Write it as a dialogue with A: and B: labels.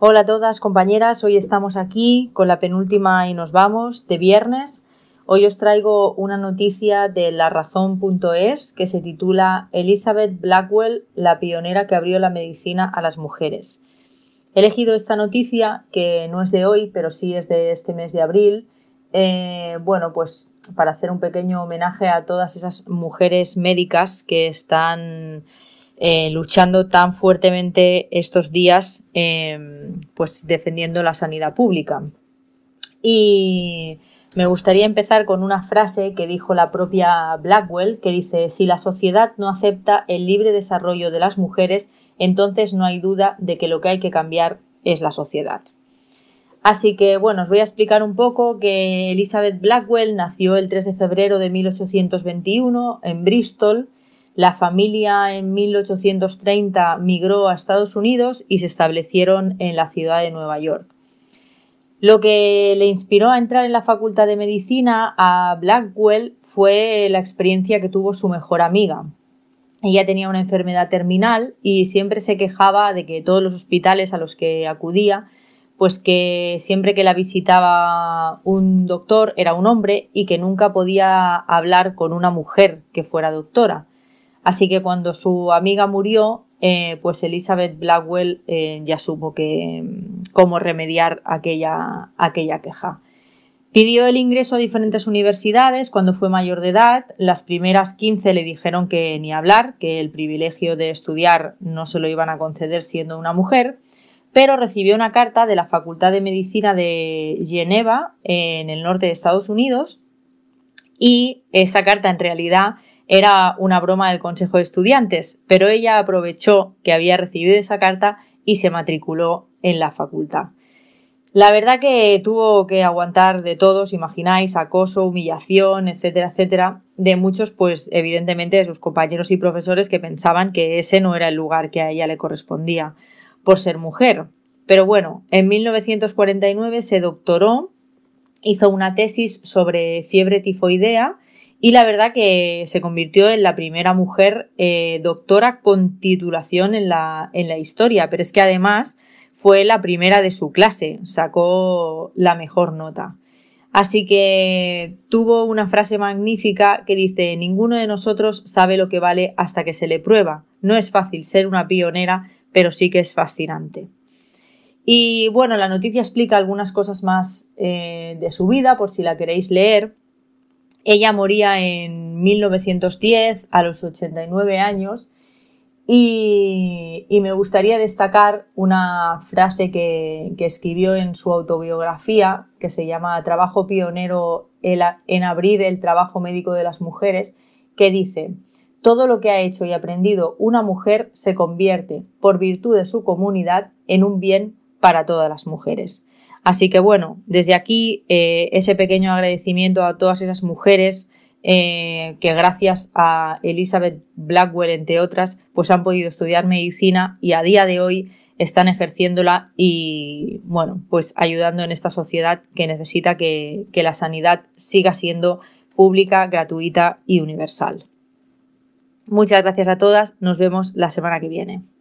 A: Hola a todas compañeras, hoy estamos aquí con la penúltima y nos vamos de viernes. Hoy os traigo una noticia de razón.es que se titula Elizabeth Blackwell, la pionera que abrió la medicina a las mujeres. He elegido esta noticia, que no es de hoy, pero sí es de este mes de abril, eh, bueno, pues para hacer un pequeño homenaje a todas esas mujeres médicas que están eh, luchando tan fuertemente estos días, eh, pues defendiendo la sanidad pública. Y me gustaría empezar con una frase que dijo la propia Blackwell, que dice, si la sociedad no acepta el libre desarrollo de las mujeres, entonces no hay duda de que lo que hay que cambiar es la sociedad. Así que bueno, os voy a explicar un poco que Elizabeth Blackwell nació el 3 de febrero de 1821 en Bristol la familia en 1830 migró a Estados Unidos y se establecieron en la ciudad de Nueva York. Lo que le inspiró a entrar en la Facultad de Medicina a Blackwell fue la experiencia que tuvo su mejor amiga. Ella tenía una enfermedad terminal y siempre se quejaba de que todos los hospitales a los que acudía, pues que siempre que la visitaba un doctor era un hombre y que nunca podía hablar con una mujer que fuera doctora. Así que cuando su amiga murió, eh, pues Elizabeth Blackwell eh, ya supo que, mm, cómo remediar aquella, aquella queja. Pidió el ingreso a diferentes universidades cuando fue mayor de edad. Las primeras 15 le dijeron que ni hablar, que el privilegio de estudiar no se lo iban a conceder siendo una mujer, pero recibió una carta de la Facultad de Medicina de Geneva, en el norte de Estados Unidos, y esa carta en realidad era una broma del Consejo de Estudiantes, pero ella aprovechó que había recibido esa carta y se matriculó en la facultad. La verdad que tuvo que aguantar de todos, imagináis, acoso, humillación, etcétera, etcétera, de muchos, pues evidentemente de sus compañeros y profesores que pensaban que ese no era el lugar que a ella le correspondía por ser mujer. Pero bueno, en 1949 se doctoró, hizo una tesis sobre fiebre tifoidea y la verdad que se convirtió en la primera mujer eh, doctora con titulación en la, en la historia, pero es que además fue la primera de su clase, sacó la mejor nota. Así que tuvo una frase magnífica que dice, ninguno de nosotros sabe lo que vale hasta que se le prueba. No es fácil ser una pionera, pero sí que es fascinante. Y bueno, la noticia explica algunas cosas más eh, de su vida, por si la queréis leer ella moría en 1910, a los 89 años, y, me gustaría destacar una frase que, escribió en su autobiografía, que se llama Trabajo pionero en abrir el trabajo médico de las mujeres, que dice, todo lo que ha hecho y aprendido una mujer se convierte, por virtud de su comunidad, en un bien para todas las mujeres. Así que bueno, desde aquí eh, ese pequeño agradecimiento a todas esas mujeres eh, que gracias a Elizabeth Blackwell, entre otras, pues han podido estudiar medicina y a día de hoy están ejerciéndola y, bueno, pues ayudando en esta sociedad que necesita que la sanidad siga siendo pública, gratuita y universal. Muchas gracias a todas, nos vemos la semana que viene.